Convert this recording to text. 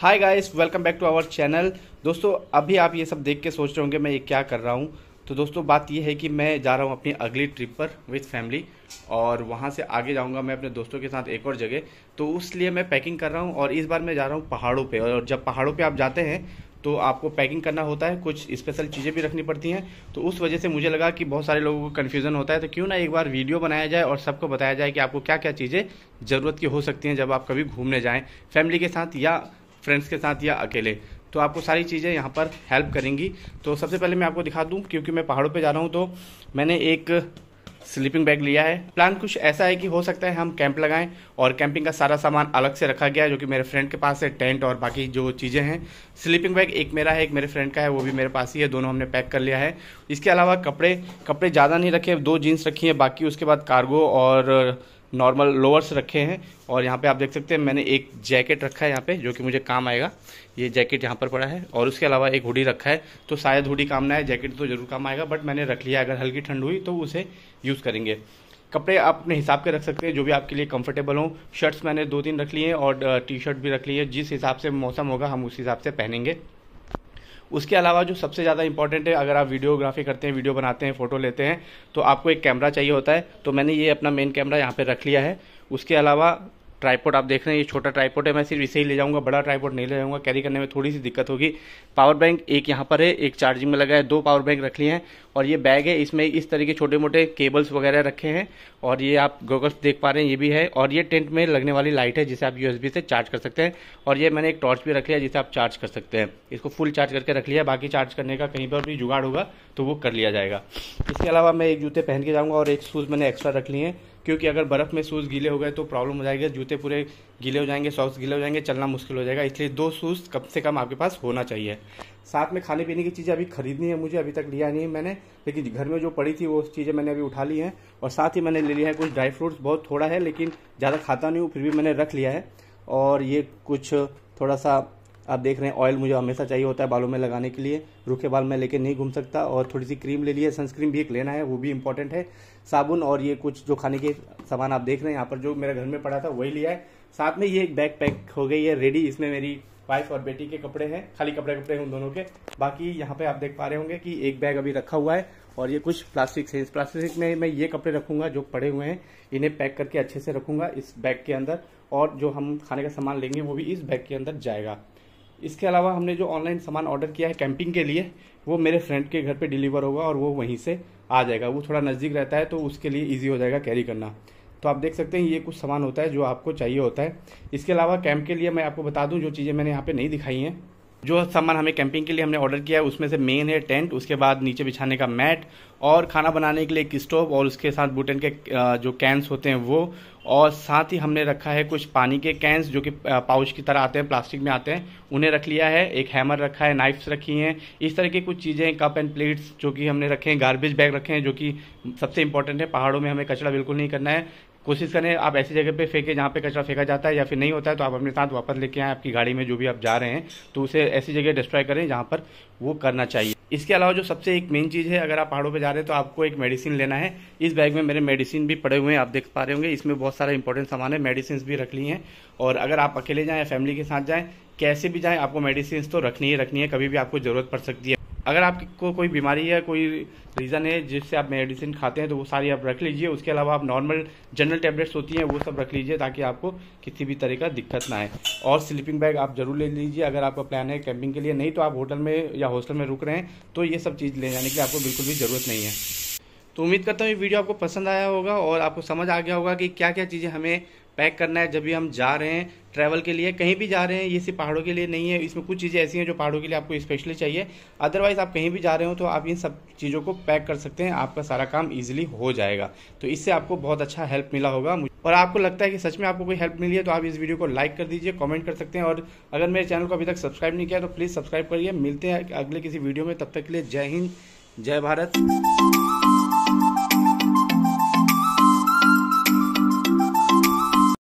hi guys welcome back to our channel दोस्तों अभी आप ये सब देख के सोच रहे होंगे मैं ये क्या कर रहा हूँ तो दोस्तों बात ये है कि मैं जा रहा हूँ अपनी अगली ट्रिप पर विथ फैमिली और वहाँ से आगे जाऊँगा मैं अपने दोस्तों के साथ एक और जगह तो उस लिए मैं पैकिंग कर रहा हूँ और इस बार मैं जा रहा हूँ पहाड़ों पर और जब पहाड़ों पर आप जाते हैं तो आपको पैकिंग करना होता है कुछ स्पेशल चीज़ें भी रखनी पड़ती हैं तो उस वजह से मुझे लगा कि बहुत सारे लोगों को कन्फ्यूज़न होता है तो क्यों ना एक बार वीडियो बनाया जाए और सबको बताया जाए कि आपको क्या क्या चीज़ें ज़रूरत की हो सकती हैं जब आप कभी घूमने जाएँ फैमिली के साथ या फ्रेंड्स के साथ या अकेले तो आपको सारी चीज़ें यहाँ पर हेल्प करेंगी तो सबसे पहले मैं आपको दिखा दूँ क्योंकि मैं पहाड़ों पर जा रहा हूँ तो मैंने एक स्लीपिंग बैग लिया है प्लान कुछ ऐसा है कि हो सकता है हम कैंप लगाएं और कैंपिंग का सारा सामान अलग से रखा गया है जो कि मेरे फ्रेंड के पास है टेंट और बाकी जो चीज़ें हैं स्लीपिंग बैग एक मेरा है एक मेरे फ्रेंड का है वो भी मेरे पास ही है दोनों हमने पैक कर लिया है इसके अलावा कपड़े कपड़े ज़्यादा नहीं रखे दो जीन्स रखी हैं बाकी उसके बाद कार्गो और नॉर्मल लोअर्स रखे हैं और यहाँ पे आप देख सकते हैं मैंने एक जैकेट रखा है यहाँ पे जो कि मुझे काम आएगा ये जैकेट यहाँ पर पड़ा है और उसके अलावा एक हुडी रखा है तो शायद हुडी काम ना है जैकेट तो जरूर काम आएगा बट मैंने रख लिया अगर हल्की ठंड हुई तो उसे यूज़ करेंगे कपड़े आप अपने हिसाब के रख सकते हैं जो भी आपके लिए कंफर्टेबल हो शर्ट्स मैंने दो तीन रख लिए हैं और टी शर्ट भी रख ली है जिस हिसाब से मौसम होगा हम उस हिसाब से पहनेंगे उसके अलावा जो सबसे ज़्यादा इंपॉर्टेंट है अगर आप वीडियोग्राफी करते हैं वीडियो बनाते हैं फ़ोटो लेते हैं तो आपको एक कैमरा चाहिए होता है तो मैंने ये अपना मेन कैमरा यहाँ पर रख लिया है उसके अलावा ट्राईपोर्ट आप देख रहे हैं ये छोटा ट्राईपोर्ट है मैं सिर्फ इसे ही ले जाऊंगा बड़ा ट्राईपोर्ट नहीं ले जाऊंगा कैरी करने में थोड़ी सी दिक्कत होगी पावर बैंक एक यहाँ पर है एक चार्जिंग में लगा है दो पावर बैंक रख लिए हैं और ये बैग है इसमें इस तरह के छोटे मोटे केबल्स वगैरह रखे हैं और ये आप गोगल्स देख पा रहे हैं ये भी है और ये टेंट में लगने वाली लाइट है जिसे आप यूएसबी से चार्ज कर सकते हैं और ये मैंने एक टॉर्च भी रख लिया जिसे आप चार्ज कर सकते हैं इसको फुल चार्ज करके रख लिया बाकी चार्ज करने का कहीं पर भी जुगाड़ होगा तो वो कर लिया जाएगा इसके अलावा मैं एक जूते पहन के जाऊँगा और एक शूज़ मैंने एक्स्ट्रा रख लिए हैं क्योंकि अगर बर्फ़ में शूज़ गीले हो गए तो प्रॉब्लम हो जाएगी जूते पूरे गीले हो जाएंगे सॉक्स गीले हो जाएंगे चलना मुश्किल हो जाएगा इसलिए दो शूज़ कम से कम आपके पास होना चाहिए साथ में खाने पीने की चीज़ें अभी खरीदनी है मुझे अभी तक लिया नहीं है मैंने लेकिन घर में जो पड़ी थी वो चीज़ें मैंने अभी उठा ली हैं और साथ ही मैंने ले लिया है कुछ ड्राई फ्रूट्स बहुत थोड़ा है लेकिन ज़्यादा खाता नहीं हूँ फिर भी मैंने रख लिया है और ये कुछ थोड़ा सा आप देख रहे हैं ऑयल मुझे हमेशा चाहिए होता है बालों में लगाने के लिए रूखे बाल मैं लेके नहीं घूम सकता और थोड़ी सी क्रीम ले ली है सनस्क्रीन भी एक लेना है वो भी इंपॉर्टेंट है साबुन और ये कुछ जो खाने के सामान आप देख रहे हैं यहाँ पर जो मेरा घर में पड़ा था वही लिया है साथ में ये एक बैग पैक हो गई है रेडी इसमें मेरी वाइफ और बेटी के कपड़े हैं खाली कपड़े कपड़े हैं उन दोनों के बाकी यहाँ पे आप देख पा रहे होंगे कि एक बैग अभी रखा हुआ है और ये कुछ प्लास्टिक है इस प्लास्टिक में मैं ये कपड़े रखूंगा जो पड़े हुए हैं इन्हें पैक करके अच्छे से रखूंगा इस बैग के अंदर और जो हम खाने का सामान लेंगे वो भी इस बैग के अंदर जाएगा इसके अलावा हमने जो ऑनलाइन सामान ऑर्डर किया है कैंपिंग के लिए वो मेरे फ्रेंड के घर पे डिलीवर होगा और वो वहीं से आ जाएगा वो थोड़ा नज़दीक रहता है तो उसके लिए इजी हो जाएगा कैरी करना तो आप देख सकते हैं ये कुछ सामान होता है जो आपको चाहिए होता है इसके अलावा कैंप के लिए मैं आपको बता दूं जो चीज़ें मैंने यहाँ पे नहीं दिखाई हैं जो सामान हमें कैंपिंग के लिए हमने ऑर्डर किया है उसमें से मेन है टेंट उसके बाद नीचे बिछाने का मैट और खाना बनाने के लिए एक स्टोव और उसके साथ बुटेन के जो कैंस होते हैं वो और साथ ही हमने रखा है कुछ पानी के कैंस जो कि पाउच की तरह आते हैं प्लास्टिक में आते हैं उन्हें रख लिया है एक हैमर रखा है नाइफ्स रखी हैं इस तरह की कुछ चीज़ें कप एंड प्लेट्स जो कि हमने रखे हैं गार्बेज बैग रखे हैं जो कि सबसे इंपॉर्टेंट है पहाड़ों में हमें कचरा बिल्कुल नहीं करना है कोशिश करें आप ऐसी जगह पे फेंके जहाँ पे कचरा फेंका जाता है या फिर नहीं होता है तो आप अपने साथ वापस लेके आए आपकी गाड़ी में जो भी आप जा रहे हैं तो उसे ऐसी जगह डिस्ट्रॉय करें जहाँ पर वो करना चाहिए इसके अलावा जो सबसे एक मेन चीज़ है अगर आप पहाड़ों पे जा रहे हैं तो आपको एक मेडिसिन लेना है इस बैग में मेरे मेडिसिन भी पड़े हुए हैं आप देख पा रहे होंगे इसमें बहुत सारा इंपॉर्टेंट सामान है मेडिसिन भी रख ली हैं और अगर आप अकेले जाएँ या फैमिली के साथ जाएँ कैसे भी जाएँ आपको मेडिसिन तो रखनी ही रखनी है कभी भी आपको ज़रूरत पड़ सकती है अगर आपको कोई बीमारी या कोई रीज़न है जिससे आप मेडिसिन खाते हैं तो वो सारी आप रख लीजिए उसके अलावा आप नॉर्मल जनरल टेबलेट्स होती हैं वो सब रख लीजिए ताकि आपको किसी भी तरह का दिक्कत ना आए और स्लीपिंग बैग आप ज़रूर ले लीजिए अगर आपका प्लान है कैंपिंग के लिए नहीं तो आप होटल में या हॉस्टल में रुक रहे हैं तो ये सब चीज़ ले जाने की आपको बिल्कुल भी ज़रूरत नहीं है तो उम्मीद करता हूँ ये वीडियो आपको पसंद आया होगा और आपको समझ आ गया होगा कि क्या क्या चीज़ें हमें पैक करना है जब भी हम जा रहे हैं ट्रैवल के लिए कहीं भी जा रहे हैं ये सिर्फ पहाड़ों के लिए नहीं है इसमें कुछ चीज़ें ऐसी हैं जो पहाड़ों के लिए आपको स्पेशली चाहिए अदरवाइज़ आप कहीं भी जा रहे हो तो आप इन सब चीज़ों को पैक कर सकते हैं आपका सारा काम ईजिली हो जाएगा तो इससे आपको बहुत अच्छा हेल्प मिला होगा और आपको लगता है कि सच में आपको कोई हेल्प मिली है तो आप इस वीडियो को लाइक कर दीजिए कॉमेंट कर सकते हैं और अगर मेरे चैनल को अभी तक सब्सक्राइब नहीं किया तो प्लीज़ सब्सक्राइब करिए मिलते हैं अगले किसी वीडियो में तब तक के लिए जय हिंद जय भारत